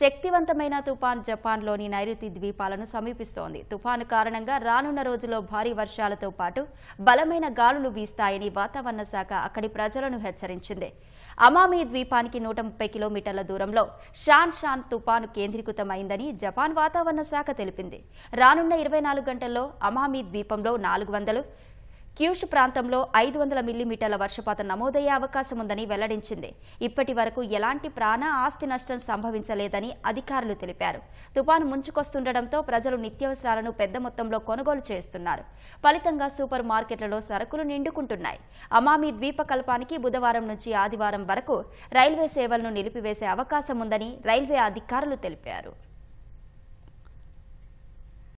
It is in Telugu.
శక్తివంతమైన తుఫాన్ జపాన్లోని నైరుతి ద్వీపాలను సమీపిస్తోంది తుఫాను కారణంగా రానున్న రోజుల్లో భారీ వర్షాలతో పాటు బలమైన గాలులు వీస్తాయని వాతావరణ శాఖ అక్కడి ప్రజలను హెచ్చరించింది అమామి ద్వీపానికి నూట ముప్పై కిలోమీటర్ల దూరంలో షాన్ షాన్ తుఫాను కేంద్రీకృతమైందని జపాన్ వాతావరణ శాఖ తెలిపింది రానున్న ఇరవై నాలుగు గంటల్లో అమామి ద్వీపంలో నాలుగు వందలు క్యూష్ ప్రాంతంలో ఐదు వందల మిల్లీమీటర్ల వర్షపాతం నమోదయ్యే అవకాశం ఉందని వెల్లడించింది ఇప్పటి వరకు ఎలాంటి ప్రాణ ఆస్తి నష్టం సంభవించలేదని అధికారులు తెలిపారు తుపాను ముంచుకొస్తుండటంతో ప్రజలు నిత్యావసరాలను పెద్ద మొత్తంలో కొనుగోలు చేస్తున్నారు ఫలితంగా సూపర్ మార్కెట్లలో సరుకులు నిండుకుంటున్నాయి అమామి ద్వీపకల్పానికి బుధవారం నుంచి ఆదివారం వరకు రైల్వే సేవలను నిలిపివేసే అవకాశం ఉందని రైల్వే అధికారులు తెలిపారు